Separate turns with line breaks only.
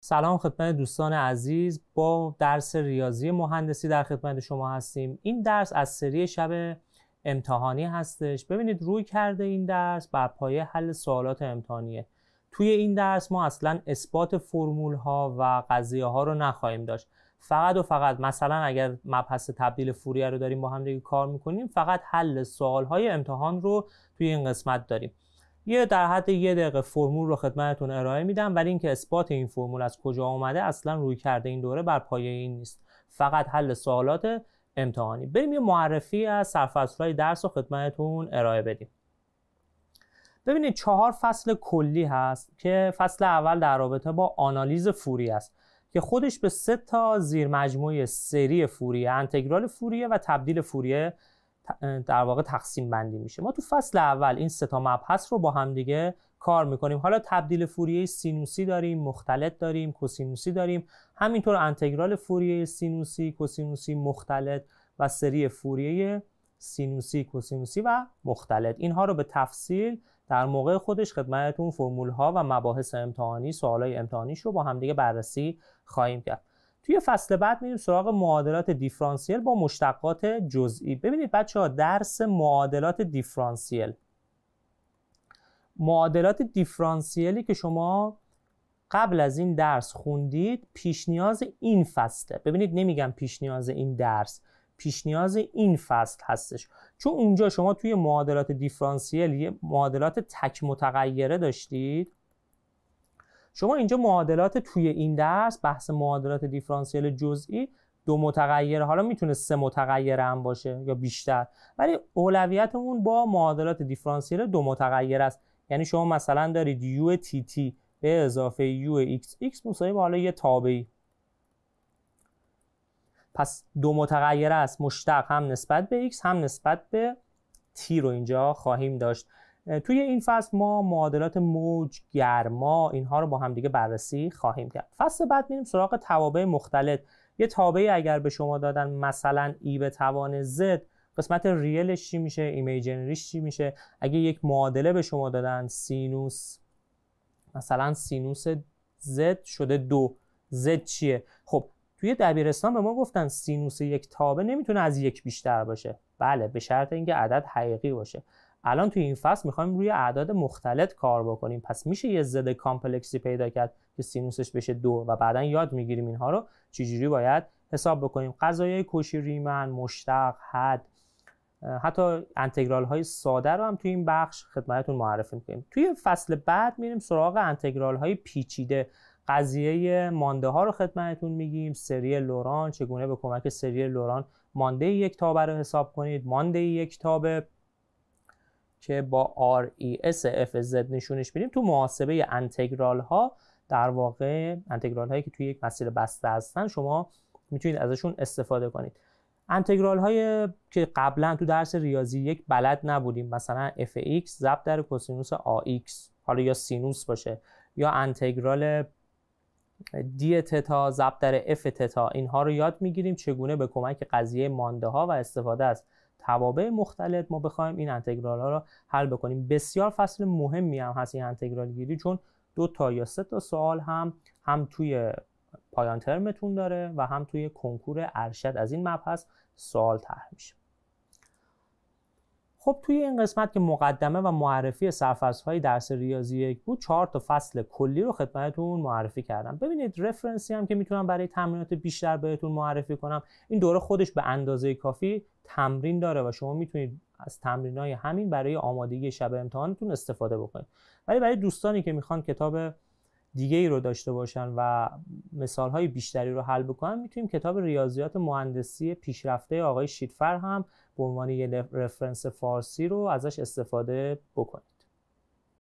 سلام خدمت دوستان عزیز با درس ریاضی مهندسی در خدمت شما هستیم این درس از سری شب امتحانی هستش ببینید روی کرده این درس بر پایه حل سوالات امتحانیه توی این درس ما اصلا اثبات فرمول ها و قضیه ها رو نخواهیم داشت فقط و فقط مثلا اگر مبحث تبدیل فوریه رو داریم با هم دیگه کار میکنیم فقط حل سوال های امتحان رو توی این قسمت داریم یه در حد یه دقیقه فرمول رو خدمتتون ارائه میدم ولی اینکه اثبات این فرمول از کجا آمده اصلا روی کرده این دوره بر پایه این نیست فقط حل سوالات امتحانی بریم یه معرفی از های درس رو خدمتتون ارائه بدیم ببینید چهار فصل کلی هست که فصل اول در رابطه با آنالیز فوری است که خودش به سه تا زیر مجموعه سری فوریه انتگرال فوریه و تبدیل فوریه در واقع تقسیم بندی میشه ما تو فصل اول این سه تا مبحث رو با هم دیگه کار میکنیم حالا تبدیل فوریه سینوسی داریم مختلط داریم کوسینوسی داریم همینطور انتگرال فوریه سینوسی کوسینوسی مختلط و سری فوریه سینوسی کوسینوسی و مختلط اینها رو به تفصیل در موقع خودش خدمتتون فرمول ها و مباحث امتحانی سوال های امتحانیش رو با همدیگه بررسی خواهیم کرد توی فصل بعد میریم سراغ معادلات دیفرانسیل با مشتقات جزئی ببینید بچه ها درس معادلات دیفرانسیل معادلات دیفرانسیلی که شما قبل از این درس خوندید پیش نیاز این فصله ببینید نمیگم پیش نیاز این درس پیش نیاز این فصل هستش چون اونجا شما توی معادلات دیفرانسیل یه معادلات تک متغیره داشتید شما اینجا معادلات توی این درس بحث معادلات دیفرانسیل جزئی دو متغیره حالا میتونه سه متغیره هم باشه یا بیشتر ولی اولویتمون با معادلات دیفرانسیل دو متغیر است یعنی شما مثلا دارید یو تی تی به اضافه u ایکس مساوی با حالا یه تابعی پس دو متغیر است مشتق هم نسبت به x هم نسبت به t رو اینجا خواهیم داشت توی این فصل ما معادلات موج گرما اینها رو با هم دیگه بررسی خواهیم کرد فصل بعد میریم سراغ توابع مختلط یه تابعی اگر به شما دادن مثلا ای به توان z قسمت ریلش چی میشه ایمیجنریش چی میشه اگه یک معادله به شما دادن سینوس مثلا سینوس z شده دو z چیه خب توی دبیرستان به ما گفتن سینوس یک تابه نمیتونه از یک بیشتر باشه بله به شرط اینکه عدد حقیقی باشه الان توی این فصل میخوایم روی اعداد مختلط کار بکنیم پس میشه یه زده کامپلکسی پیدا کرد که سینوسش بشه دو و بعدا یاد میگیریم اینها رو چجوری باید حساب بکنیم قضایای کشی ریمن مشتق حد حتی انتگرال های ساده رو هم توی این بخش خدمتتون معرفی میکنیم توی فصل بعد میریم سراغ انتگرال های پیچیده قضیه مانده ها رو خدمتتون میگیم سری لوران چگونه به کمک سری لوران مانده یک تابه رو حساب کنید مانده یک تابه که با RES FZ نشونش بدیم تو محاسبه انتگرال ها در واقع انتگرال هایی که توی یک مسیر بسته هستن شما میتونید ازشون استفاده کنید انتگرال که قبلا تو درس ریاضی یک بلد نبودیم مثلا FX x ضرب در کوسینوس AX حالا یا سینوس باشه یا انتگرال دی تتا ضرب در اف تتا اینها رو یاد میگیریم چگونه به کمک قضیه مانده ها و استفاده از توابع مختلف ما بخوایم این انتگرال ها رو حل بکنیم بسیار فصل مهمی هم هست این انتگرال گیری چون دو تا یا سه تا سوال هم هم توی پایان ترمتون داره و هم توی کنکور ارشد از این مبحث سوال طرح میشه خب توی این قسمت که مقدمه و معرفی سرفصل‌های درس ریاضی یک بود چهار تا فصل کلی رو خدمتتون معرفی کردم ببینید رفرنسی هم که میتونم برای تمرینات بیشتر بهتون معرفی کنم این دوره خودش به اندازه کافی تمرین داره و شما میتونید از تمرین‌های همین برای آمادگی شب امتحانتون استفاده بکنید ولی برای دوستانی که میخوان کتاب دیگه ای رو داشته باشن و مثال های بیشتری رو حل بکنن میتونیم کتاب ریاضیات مهندسی پیشرفته آقای شیدفر هم به عنوان یه رفرنس فارسی رو ازش استفاده بکنیم